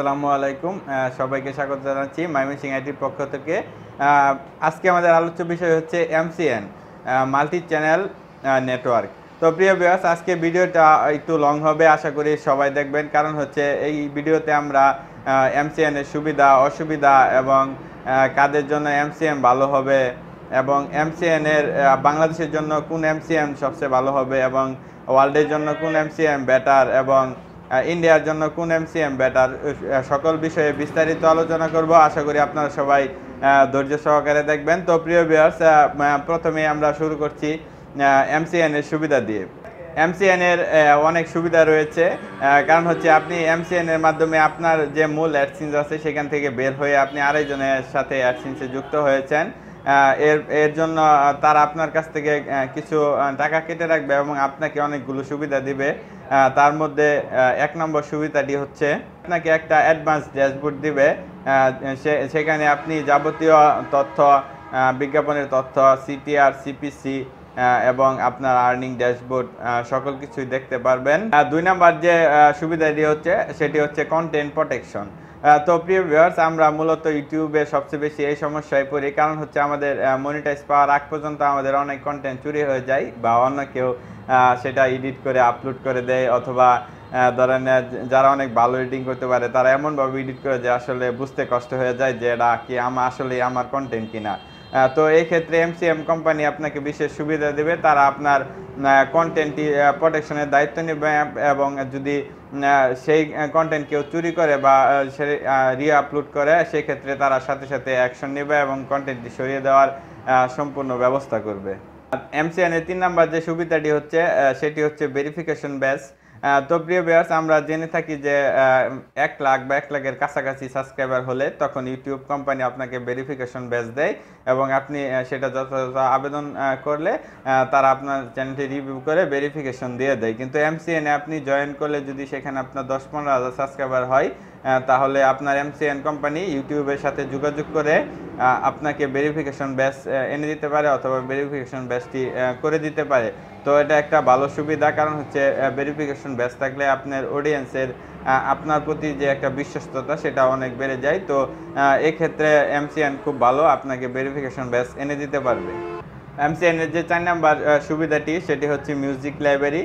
আসসালামু আলাইকুম সবাইকে স্বাগত জানাচ্ছি সিং আইটির পক্ষ থেকে আজকে আমাদের আলোচ্য বিষয় হচ্ছে এমসিএন মাল্টি চ্যানেল নেটওয়ার্ক তো প্রিয় বিয়াস আজকে ভিডিওটা একটু লং হবে আশা করি সবাই দেখবেন কারণ হচ্ছে এই ভিডিওতে আমরা এমসিএনের সুবিধা অসুবিধা এবং কাদের জন্য এমসিএন ভালো হবে এবং এমসিএনের বাংলাদেশের জন্য কোন এমসিএন সবচেয়ে ভালো হবে এবং ওয়ার্ল্ডের জন্য কোন এমসিএন বেটার এবং ইন্ডিয়ার জন্য কোন এমসিএম ব্যাটার সকল বিষয়ে বিস্তারিত আলোচনা করব আশা করি আপনারা সবাই ধৈর্য সহকারে দেখবেন তো প্রিয় বিয়ার্স প্রথমে আমরা শুরু করছি এনের সুবিধা দিয়ে এনের অনেক সুবিধা রয়েছে কারণ হচ্ছে আপনি এনের মাধ্যমে আপনার যে মূল অ্যাডসিন্স আছে সেখান থেকে বের হয়ে আপনি আরেকজনের সাথে অ্যাডসিন্সে যুক্ত হয়েছেন এর এর জন্য তারা আপনার কাছ থেকে কিছু টাকা কেটে রাখবে এবং আপনাকে অনেকগুলো সুবিধা দিবে তার মধ্যে এক নম্বর সুবিধাটি হচ্ছে আপনাকে একটা অ্যাডভান্স ড্যাশবোর্ড দিবে সেখানে আপনি যাবতীয় তথ্য বিজ্ঞাপনের তথ্য সিটিআর সিপিসি এবং আপনার আর্নিং ড্যাশবোর্ড সকল কিছুই দেখতে পারবেন দুই নাম্বার যে সুবিধাটি হচ্ছে সেটি হচ্ছে কন্টেন্ট প্রোটেকশন তো প্রিয় ভিউয়ার্স আমরা মূলত ইউটিউবে সবচেয়ে বেশি এই সমস্যায় পড়ি কারণ হচ্ছে আমাদের মনিটাইজ পাওয়ার আগ পর্যন্ত আমাদের অনেক কন্টেন্ট চুরি হয়ে যায় বা অন্য কেউ সেটা এডিট করে আপলোড করে দেয় অথবা ধরেন যারা অনেক ভালো এডিটিং করতে পারে তারা এমনভাবে এডিট করে যে আসলে বুঝতে কষ্ট হয়ে যায় যে এটা কি আমার আসলে আমার কন্টেন্ট কিনা তো এই ক্ষেত্রে এমসিএম কোম্পানি আপনাকে বিশেষ সুবিধা দেবে তারা আপনার কন্টেন্টটি প্রোটেকশনের দায়িত্ব নেবে এবং যদি সেই কন্টেন্ট কেউ চুরি করে বা সে রি আপলোড করে সেক্ষেত্রে তারা সাথে সাথে অ্যাকশন নেবে এবং কন্টেন্টটি সরিয়ে দেওয়ার সম্পূর্ণ ব্যবস্থা করবে এমসিএনের তিন নাম্বার যে সুবিধাটি হচ্ছে সেটি হচ্ছে ভেরিফিকেশন ব্যাস তো প্রিয় বিয়ার্স আমরা জেনে থাকি যে এক লাখ বা এক লাখের কাছাকাছি সাবস্ক্রাইবার হলে তখন ইউটিউব কোম্পানি আপনাকে ভেরিফিকেশন ব্যাচ দেয় এবং আপনি সেটা যথাযথ আবেদন করলে তারা আপনার চ্যানেলটি রিভিউ করে ভেরিফিকেশন দিয়ে দেয় কিন্তু এমসিএনে আপনি জয়েন করলে যদি সেখানে আপনার দশ পনেরো হাজার সাবস্ক্রাইবার হয় তাহলে আপনার এমসিএন কোম্পানি ইউটিউবের সাথে যোগাযোগ করে আপনাকে ভেরিফিকেশন ব্যাচ এনে দিতে পারে অথবা ভেরিফিকেশন ব্যাচটি করে দিতে পারে তো এটা একটা ভালো সুবিধা কারণ হচ্ছে ভেরিফিকেশন ব্যাচ থাকলে আপনার অডিয়েন্সের আপনার প্রতি যে একটা বিশ্বস্ততা সেটা অনেক বেড়ে যায় তো এক্ষেত্রে এমসিএন খুব ভালো আপনাকে ভেরিফিকেশন ব্যাচ এনে দিতে পারবে এমসিএনের যে চার নাম্বার সুবিধাটি সেটি হচ্ছে মিউজিক লাইব্রেরি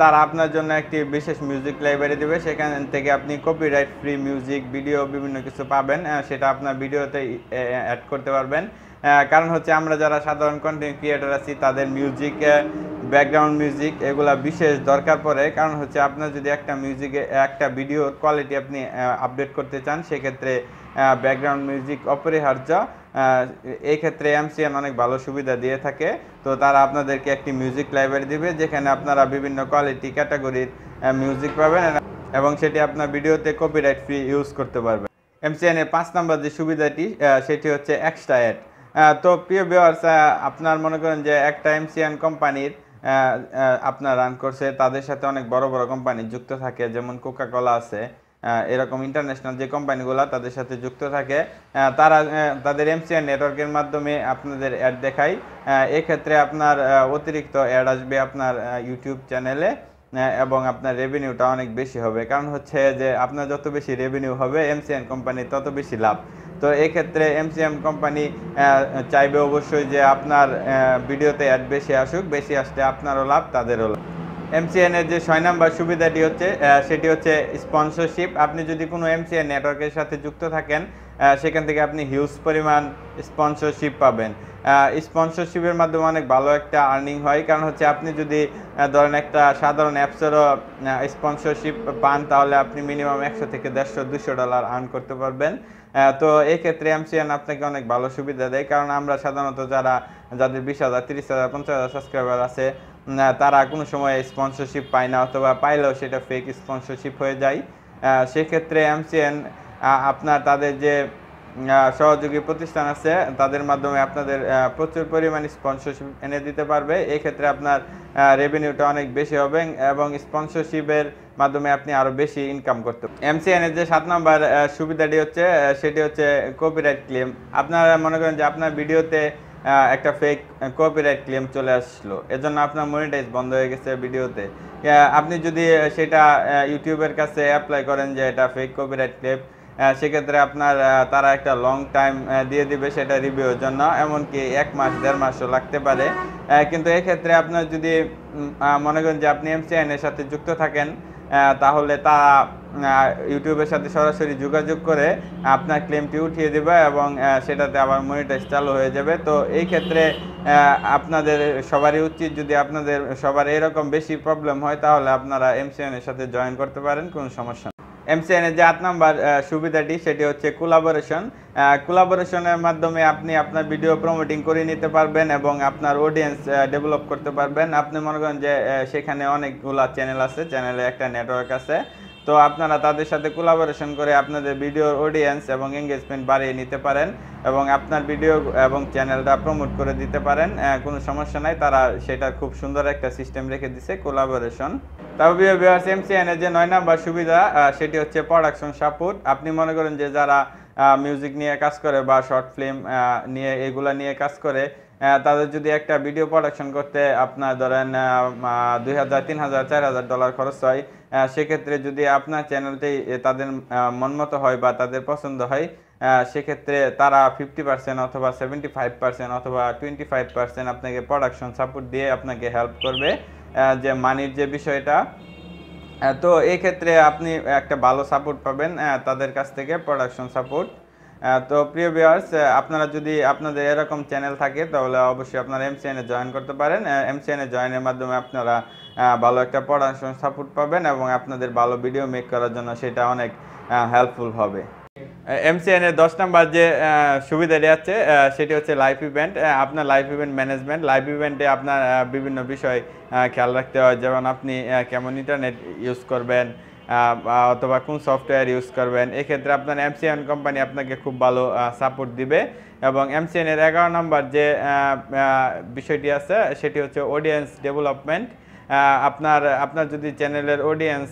তার আপনার জন্য একটি বিশেষ মিউজিক লাইব্রেরি দেবে সেখান থেকে আপনি কপিরাইট ফ্রি মিউজিক ভিডিও বিভিন্ন কিছু পাবেন সেটা আপনার ভিডিওতে অ্যাড করতে পারবেন কারণ হচ্ছে আমরা যারা সাধারণ কন্টেন্ট ক্রিয়েটার আছি তাদের মিউজিক ব্যাকগ্রাউন্ড মিউজিক এগুলা বিশেষ দরকার পড়ে কারণ হচ্ছে আপনার যদি একটা মিউজিকে একটা ভিডিও কোয়ালিটি আপনি আপডেট করতে চান সেক্ষেত্রে ব্যাকগ্রাউন্ড মিউজিক অপরিহার্য এই ক্ষেত্রে এমসিএন অনেক ভালো সুবিধা দিয়ে থাকে তো তারা আপনাদেরকে একটি মিউজিক লাইব্রেরি দিবে যেখানে আপনারা বিভিন্ন কোয়ালিটি ক্যাটাগরির মিউজিক পাবেন এবং সেটি আপনার ভিডিওতে কপিরাইট ফ্রি ইউজ করতে পারবেন এমসিএনের পাঁচ নম্বর যে সুবিধাটি সেটি হচ্ছে এক্সট্রা অ্যাড তো প্রিয় ভিওয়ার্স আপনার মনে করেন যে একটা এমসিএন কোম্পানির আপনার রান করছে তাদের সাথে অনেক বড় বড় কোম্পানি যুক্ত থাকে যেমন কোকাকোলা আছে এরকম ইন্টারন্যাশনাল যে কোম্পানিগুলো তাদের সাথে যুক্ত থাকে তারা তাদের এমসিআর নেটওয়ার্কের মাধ্যমে আপনাদের অ্যাড দেখায় এক্ষেত্রে আপনার অতিরিক্ত অ্যাড আসবে আপনার ইউটিউব চ্যানেলে এবং আপনার রেভিনিউটা অনেক বেশি হবে কারণ হচ্ছে যে আপনার যত বেশি রেভিনিউ হবে এমসিএন কোম্পানি তত বেশি লাভ তো এক্ষেত্রে এমসিএম কোম্পানি চাইবে অবশ্যই যে আপনার ভিডিওতে অ্যাড বেশি আসুক বেশি আসতে আপনারও লাভ তাদেরও লাভ এমসিএনের যে ছয় নাম্বার সুবিধাটি হচ্ছে সেটি হচ্ছে স্পন্সরশিপ আপনি যদি কোনো এমসিএন নেটওয়ার্কের সাথে যুক্ত থাকেন সেখান থেকে আপনি হিউজ পরিমাণ স্পন্সরশিপ পাবেন স্পন্সরশিপের মাধ্যমে অনেক ভালো একটা আর্নিং হয় কারণ হচ্ছে আপনি যদি ধরেন একটা সাধারণ অ্যাপসেরও স্পন্সরশিপ পান তাহলে আপনি মিনিমাম একশো থেকে দেড়শো দুশো ডলার আর্ন করতে পারবেন তো এক্ষেত্রে এমসিএন আপনাকে অনেক ভালো সুবিধা দেয় কারণ আমরা সাধারণত যারা যাদের বিশ হাজার তিরিশ হাজার পঞ্চাশ হাজার সাবস্ক্রাইবার আছে তারা কোনো সময় স্পন্সরশিপ পায় না অথবা পাইলেও সেটা ফেক স্পন্সরশিপ হয়ে যায় সেক্ষেত্রে এমসিএন আপনার তাদের যে সহযোগী প্রতিষ্ঠান আছে তাদের মাধ্যমে আপনাদের প্রচুর পরিমাণ স্পন্সরশিপ এনে দিতে পারবে এক্ষেত্রে আপনার রেভিনিউটা অনেক বেশি হবে এবং স্পন্সরশিপের মাধ্যমে আপনি আরও বেশি ইনকাম করতে এমসিএনের যে সাত নম্বর সুবিধাটি হচ্ছে সেটি হচ্ছে কপিরাইট ক্লেম আপনারা মনে করেন যে আপনার ভিডিওতে একটা ফেক কপিরাইট ক্লেম চলে আসলো এজন্য আপনার মনিটাইজ বন্ধ হয়ে গেছে ভিডিওতে আপনি যদি সেটা ইউটিউবের কাছে অ্যাপ্লাই করেন যে এটা ফেক কপিরাইট ক্লেম সেক্ষেত্রে আপনার তারা একটা লং টাইম দিয়ে দিবে সেটা রিভিউর জন্য এমনকি এক মাস দেড় মাসও লাগতে পারে কিন্তু এক্ষেত্রে আপনার যদি মনে করেন যে আপনি এমসিআইনের সাথে যুক্ত থাকেন তাহলে তারা ইউটিউবের সাথে সরাসরি যোগাযোগ করে আপনার ক্লেমটি উঠিয়ে দেবে এবং সেটাতে আবার মনিটাইজ চালু হয়ে যাবে তো এই ক্ষেত্রে আপনাদের সবারই উচিত যদি আপনাদের সবার এরকম বেশি প্রবলেম হয় তাহলে আপনারা এমসিএনের সাথে জয়েন করতে পারেন কোনো সমস্যা এমসিএনের যে আট নাম্বার সুবিধাটি সেটি হচ্ছে কোলাবোরেশন কোলাবোরেশনের মাধ্যমে আপনি আপনার ভিডিও প্রমোটিং করে নিতে পারবেন এবং আপনার অডিয়েন্স ডেভেলপ করতে পারবেন আপনি মনে করেন যে সেখানে অনেকগুলা চ্যানেল আছে চ্যানেলে একটা নেটওয়ার্ক আছে তো আপনারা তাদের সাথে কোলাবোরেশন করে আপনাদের ভিডিওর অডিয়েন্স এবং এঙ্গেজমেন্ট বাড়িয়ে নিতে পারেন এবং আপনার ভিডিও এবং চ্যানেলটা প্রমোট করে দিতে পারেন কোনো সমস্যা নাই তারা সেটা খুব সুন্দর একটা সিস্টেম রেখে দিছে কোলাবোরেশন তবে ভিউয়ার্স এমসিএনের যে নয় নাম্বার সুবিধা সেটি হচ্ছে প্রোডাকশন সাপোর্ট আপনি মনে করেন যে যারা মিউজিক নিয়ে কাজ করে বা শর্ট ফিল্ম নিয়ে এগুলো নিয়ে কাজ করে তাদের যদি একটা ভিডিও প্রোডাকশন করতে আপনার ধরেন দুই হাজার তিন হাজার চার হাজার ডলার খরচ হয় সেক্ষেত্রে যদি আপনার চ্যানেলটি তাদের মনমতো হয় বা তাদের পছন্দ হয় সেক্ষেত্রে তারা ফিফটি পার্সেন্ট অথবা সেভেন্টি ফাইভ পার্সেন্ট অথবা টোয়েন্টি ফাইভ পার্সেন্ট আপনাকে প্রোডাকশন সাপোর্ট দিয়ে আপনাকে হেল্প করবে যে মানির যে বিষয়টা তো এই ক্ষেত্রে আপনি একটা ভালো সাপোর্ট পাবেন তাদের কাছ থেকে প্রোডাকশন সাপোর্ট তো প্রিয় ভিউয়ার্স আপনারা যদি আপনাদের এরকম চ্যানেল থাকে তাহলে অবশ্যই আপনারা এমসিএনে জয়েন করতে পারেন এমসিএনে জয়েনের মাধ্যমে আপনারা ভালো একটা পড়াশোনার সাপোর্ট পাবেন এবং আপনাদের ভালো ভিডিও মেক করার জন্য সেটা অনেক হেল্পফুল হবে এমসিএনের দশ নাম্বার যে সুবিধাটি আছে সেটি হচ্ছে লাইফ ইভেন্ট আপনার লাইফ ইভেন্ট ম্যানেজমেন্ট লাইফ ইভেন্টে আপনার বিভিন্ন বিষয় খেয়াল রাখতে হয় যেমন আপনি কেমন ইন্টারনেট ইউজ করবেন অথবা কোন সফটওয়্যার ইউজ করবেন এক্ষেত্রে আপনার এমসিএন কোম্পানি আপনাকে খুব ভালো সাপোর্ট দিবে এবং এমসিএনের এগারো নম্বর যে বিষয়টি আছে সেটি হচ্ছে অডিয়েন্স ডেভেলপমেন্ট আপনার আপনার যদি চ্যানেলের অডিয়েন্স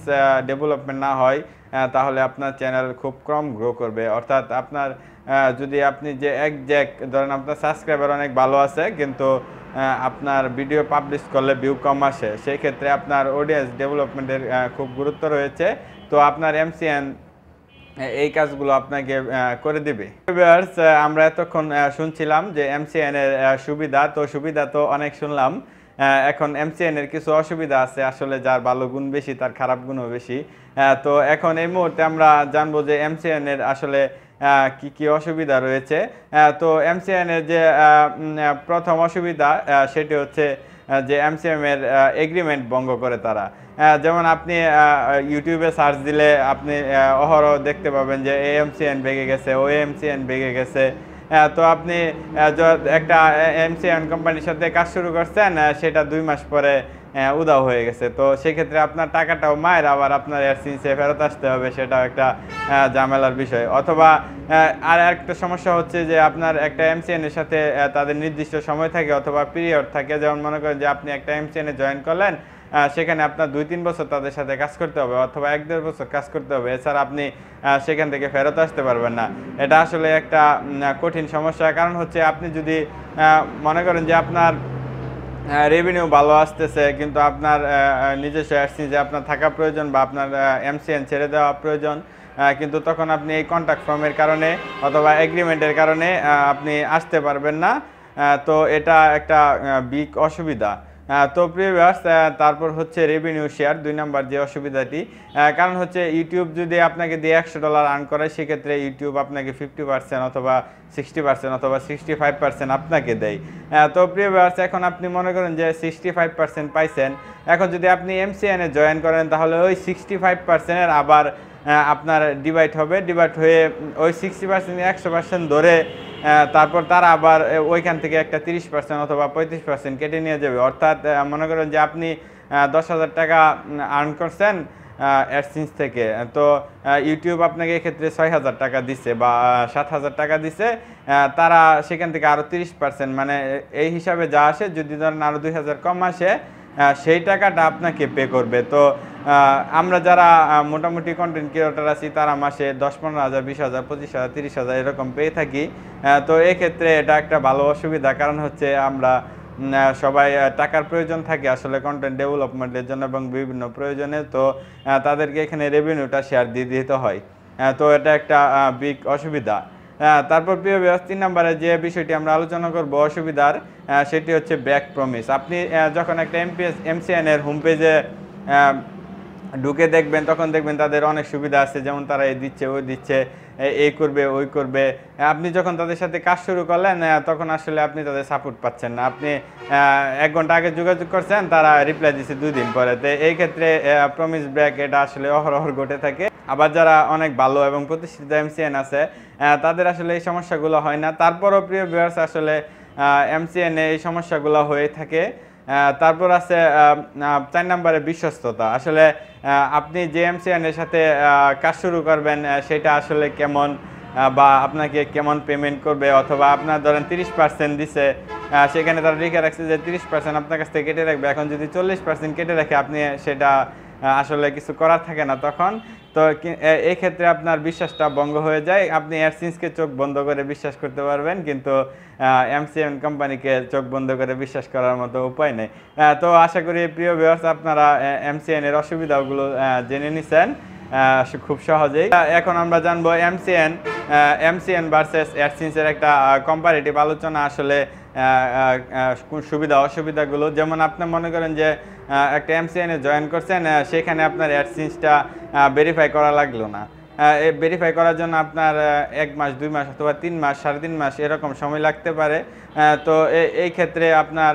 ডেভেলপমেন্ট না হয় তাহলে আপনার চ্যানেল খুব কম গ্রো করবে অর্থাৎ আপনার যদি আপনি যে এক জ্যাক ধরেন আপনার সাবস্ক্রাইবার অনেক ভালো আছে কিন্তু আপনার ভিডিও পাবলিশ করলে ভিউ কম আসে সেই ক্ষেত্রে আপনার অডিয়েন্স ডেভেলপমেন্টের খুব গুরুত্ব রয়েছে তো আপনার এমসিএন এই কাজগুলো আপনাকে করে দিবে আমরা এতক্ষণ শুনছিলাম যে এমসিএন এর সুবিধা তো সুবিধা তো অনেক শুনলাম এখন এমসিএন এর কিছু অসুবিধা আছে আসলে যার ভালো গুণ বেশি তার খারাপ গুণও বেশি তো এখন এই মুহূর্তে আমরা জানবো যে এমসিএন এর আসলে কি কি অসুবিধা রয়েছে তো এমসিএন এর যে প্রথম অসুবিধা সেটি হচ্ছে যে এমসিএম এর এগ্রিমেন্ট ভঙ্গ করে তারা যেমন আপনি ইউটিউবে সার্চ দিলে আপনি অহরহ দেখতে পাবেন যে এ এমসিএন ভেঙে গেছে ও এমসিএন ভেঙে গেছে তো আপনি একটা এমসি কোম্পানির সাথে কাজ শুরু করছেন সেটা দুই মাস পরে উদাও হয়ে গেছে তো সেক্ষেত্রে আপনার টাকাটাও মায়ের আবার আপনার এয়ারসিন্সে ফেরত আসতে হবে সেটাও একটা ঝামেলার বিষয় অথবা আর একটা সমস্যা হচ্ছে যে আপনার একটা এমসিএনের সাথে তাদের নির্দিষ্ট সময় থাকে অথবা পিরিয়ড থাকে যেমন মনে করেন যে আপনি একটা এমসিএনে জয়েন করলেন সেখানে আপনার দুই তিন বছর তাদের সাথে কাজ করতে হবে অথবা এক দেড় বছর কাজ করতে হবে এছাড়া আপনি সেখান থেকে ফেরত আসতে পারবেন না এটা আসলে একটা কঠিন সমস্যা কারণ হচ্ছে আপনি যদি মনে করেন যে আপনার রেভিনিউ ভালো আসতেছে কিন্তু আপনার নিজস্ব অ্যাডসি যে আপনার থাকা প্রয়োজন বা আপনার এমসিএন ছেড়ে দেওয়া প্রয়োজন কিন্তু তখন আপনি এই কন্ট্যাক্ট ফর্মের কারণে অথবা এগ্রিমেন্টের কারণে আপনি আসতে পারবেন না তো এটা একটা বিগ অসুবিধা তো প্রিয় ব্যাস তারপর হচ্ছে রেভিনিউ শেয়ার দুই নাম্বার যে অসুবিধাটি কারণ হচ্ছে ইউটিউব যদি আপনাকে দিয়ে একশো ডলার আর্ন করায় সেক্ষেত্রে ইউটিউব আপনাকে ফিফটি পার্সেন্ট অথবা সিক্সটি পার্সেন্ট অথবা সিক্সটি ফাইভ পার্সেন্ট আপনাকে দেয় তো প্রিয় ব্যাস এখন আপনি মনে করেন যে সিক্সটি ফাইভ পার্সেন্ট পাইছেন এখন যদি আপনি এমসিএনে জয়েন করেন তাহলে ওই সিক্সটি ফাইভ পার্সেন্টের আবার আপনার ডিভাইড হবে ডিভাইড হয়ে ওই সিক্সটি পার্সেন্ট একশো পার্সেন্ট ধরে তারপর তারা আবার ওইখান থেকে একটা তিরিশ পার্সেন্ট অথবা পঁয়ত্রিশ পার্সেন্ট কেটে নিয়ে যাবে অর্থাৎ মনে করেন যে আপনি দশ হাজার টাকা আর্ন করছেন অ্যাডসিন্স থেকে তো ইউটিউব আপনাকে এক্ষেত্রে ছয় হাজার টাকা দিছে বা সাত হাজার টাকা দিছে তারা সেখান থেকে আরও তিরিশ পার্সেন্ট মানে এই হিসাবে যা আসে যদি ধরেন আরও দুই হাজার কম আসে সেই টাকাটা আপনাকে পে করবে তো আমরা যারা মোটামুটি কন্টেন্ট ক্রিয়েটার আছি তারা মাসে দশ পনেরো হাজার বিশ হাজার পঁচিশ হাজার তিরিশ হাজার এরকম পেয়ে থাকি তো এক্ষেত্রে এটা একটা ভালো অসুবিধা কারণ হচ্ছে আমরা সবাই টাকার প্রয়োজন থাকে আসলে কন্টেন্ট ডেভেলপমেন্টের জন্য এবং বিভিন্ন প্রয়োজনে তো তাদেরকে এখানে রেভিনিউটা শেয়ার দিয়ে দিতে হয় তো এটা একটা বিগ অসুবিধা তারপর প্রিয় বিবাস তিন নম্বরে যে বিষয়টি আমরা আলোচনা করব অসুবিধার সেটি হচ্ছে ব্যাক প্রমিস আপনি যখন একটা এমপিএস এমসিএনের হোম পেজে ঢুকে দেখবেন তখন দেখবেন তাদের অনেক সুবিধা আছে যেমন তারা এই দিচ্ছে ওই দিচ্ছে এই করবে ওই করবে আপনি যখন তাদের সাথে কাজ শুরু করলেন তখন আসলে আপনি তাদের সাপোর্ট পাচ্ছেন না আপনি এক ঘন্টা আগে যোগাযোগ করছেন তারা রিপ্লাই দিচ্ছে দুই দিন পরে তো এই ক্ষেত্রে প্রমিস ব্যাক এটা আসলে অহরহর ঘটে থাকে আবার যারা অনেক ভালো এবং প্রতিষ্ঠিত এমসিএন আছে তাদের আসলে এই সমস্যাগুলো হয় না তারপরও প্রিয় বিয়ার্স আসলে এমসিএনে এই সমস্যাগুলো হয়ে থাকে তারপর আছে চার নম্বরে বিশ্বস্ততা আসলে আপনি জেএমসিএনের সাথে কাজ শুরু করবেন সেটা আসলে কেমন বা আপনাকে কেমন পেমেন্ট করবে অথবা আপনার ধরেন তিরিশ পার্সেন্ট দিছে সেখানে তারা লিখে রাখছে যে তিরিশ পার্সেন্ট আপনার কাছ থেকে কেটে রাখবে এখন যদি চল্লিশ পার্সেন্ট কেটে রাখে আপনি সেটা আসলে কিছু করার থাকে না তখন তো এক্ষেত্রে আপনার বিশ্বাসটা ভঙ্গ হয়ে যায় আপনি অ্যাডসিন্সকে চোখ বন্ধ করে বিশ্বাস করতে পারবেন কিন্তু এমসিএম কোম্পানিকে চোখ বন্ধ করে বিশ্বাস করার মতো উপায় নেই তো আশা করি প্রিয় ব্যবস্থা আপনারা এমসিএনের অসুবিধাগুলো জেনে নিছেন খুব সহজেই এখন আমরা জানবো এমসিএন এমসিএন ভার্সেস অ্যাডসিন্সের একটা কম্পারেটিভ আলোচনা আসলে সুবিধা অসুবিধাগুলো যেমন আপনি মনে করেন যে একটা এমসিএনে জয়েন করছেন সেখানে আপনার অ্যাডসিন্সটা ভেরিফাই করা লাগলো না ভেরিফাই করার জন্য আপনার এক মাস দুই মাস অথবা তিন মাস সাড়ে তিন মাস এরকম সময় লাগতে পারে তো এই ক্ষেত্রে আপনার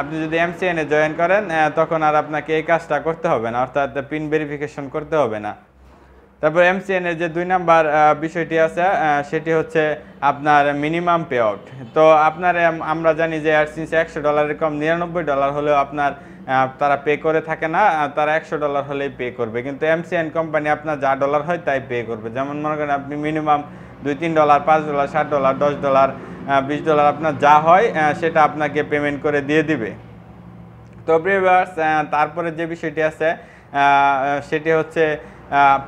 আপনি যদি এমসিএনে জয়েন করেন তখন আর আপনাকে এই কাজটা করতে হবে না অর্থাৎ পিন ভেরিফিকেশন করতে হবে না তারপর এমসিএন এর যে দুই নাম্বার বিষয়টি আছে সেটি হচ্ছে আপনার মিনিমাম পে আউট তো আপনার আমরা জানি যে অ্যাডসিন্স একশো ডলারের কম নিরানব্বই ডলার হলেও আপনার তারা পে করে থাকে না তারা একশো ডলার হলেই পে করবে কিন্তু এমসিএন কোম্পানি আপনার যা ডলার হয় তাই পে করবে যেমন মনে করেন আপনি মিনিমাম দুই তিন ডলার পাঁচ ডলার ষাট ডলার দশ ডলার বিশ ডলার আপনার যা হয় সেটা আপনাকে পেমেন্ট করে দিয়ে দিবে তো তারপরে যে বিষয়টি আছে সেটি হচ্ছে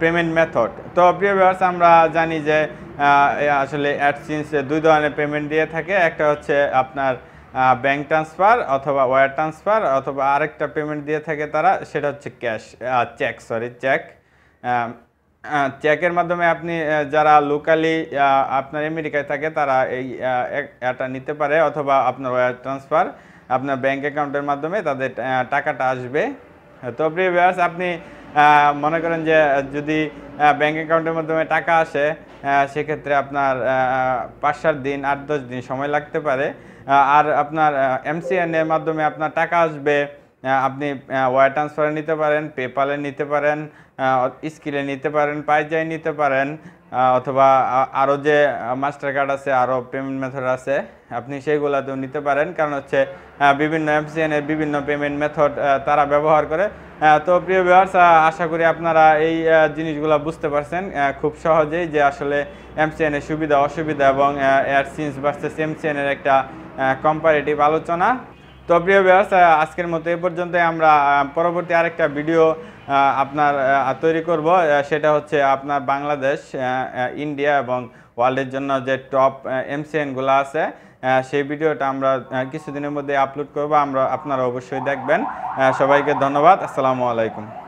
পেমেন্ট মেথড তো প্রিয় ভিউয়ার্স আমরা জানি যে আসলে অ্যাডসিন্স দুই ধরনের পেমেন্ট দিয়ে থাকে একটা হচ্ছে আপনার ব্যাংক ট্রান্সফার অথবা ওয়ার ট্রান্সফার অথবা আরেকটা পেমেন্ট দিয়ে থাকে তারা সেটা হচ্ছে ক্যাশ চেক সরি চেক চেকের মাধ্যমে আপনি যারা লোকালি আপনার আমেরিকায় থাকে তারা এই এটা নিতে পারে অথবা আপনার ওয়ার ট্রান্সফার আপনার ব্যাঙ্ক অ্যাকাউন্টের মাধ্যমে তাদের টাকাটা আসবে তো প্রিয় আপনি মনে করেন যে যদি ব্যাঙ্ক অ্যাকাউন্টের মাধ্যমে টাকা আসে সেক্ষেত্রে আপনার পাঁচ সাত দিন আট দশ দিন সময় লাগতে পারে আর আপনার এমসিএনের মাধ্যমে আপনার টাকা আসবে আপনি ওয়ার ট্রান্সফারে নিতে পারেন পেপালে নিতে পারেন স্কিলে নিতে পারেন পাইজাই নিতে পারেন অথবা আরও যে মাস্টার কার্ড আছে আরও পেমেন্ট মেথড আছে আপনি সেইগুলোতেও নিতে পারেন কারণ হচ্ছে বিভিন্ন এমসিএনের বিভিন্ন পেমেন্ট মেথড তারা ব্যবহার করে তো প্রিয় ব্যবহার আশা করি আপনারা এই জিনিসগুলো বুঝতে পারছেন খুব সহজেই যে আসলে এমসিএনের সুবিধা অসুবিধা এবং এয়ার সিন্স ভার্সেস এমসিএনের একটা কম্পারেটিভ আলোচনা তো প্রিয় ব্যাস আজকের মতো এ পর্যন্ত আমরা পরবর্তী আরেকটা ভিডিও আপনার তৈরি করব সেটা হচ্ছে আপনার বাংলাদেশ ইন্ডিয়া এবং ওয়ার্ল্ডের জন্য যে টপ এমসিএনগুলো আছে সেই ভিডিওটা আমরা কিছুদিনের মধ্যে আপলোড করব আমরা আপনারা অবশ্যই দেখবেন সবাইকে ধন্যবাদ আসসালামু আলাইকুম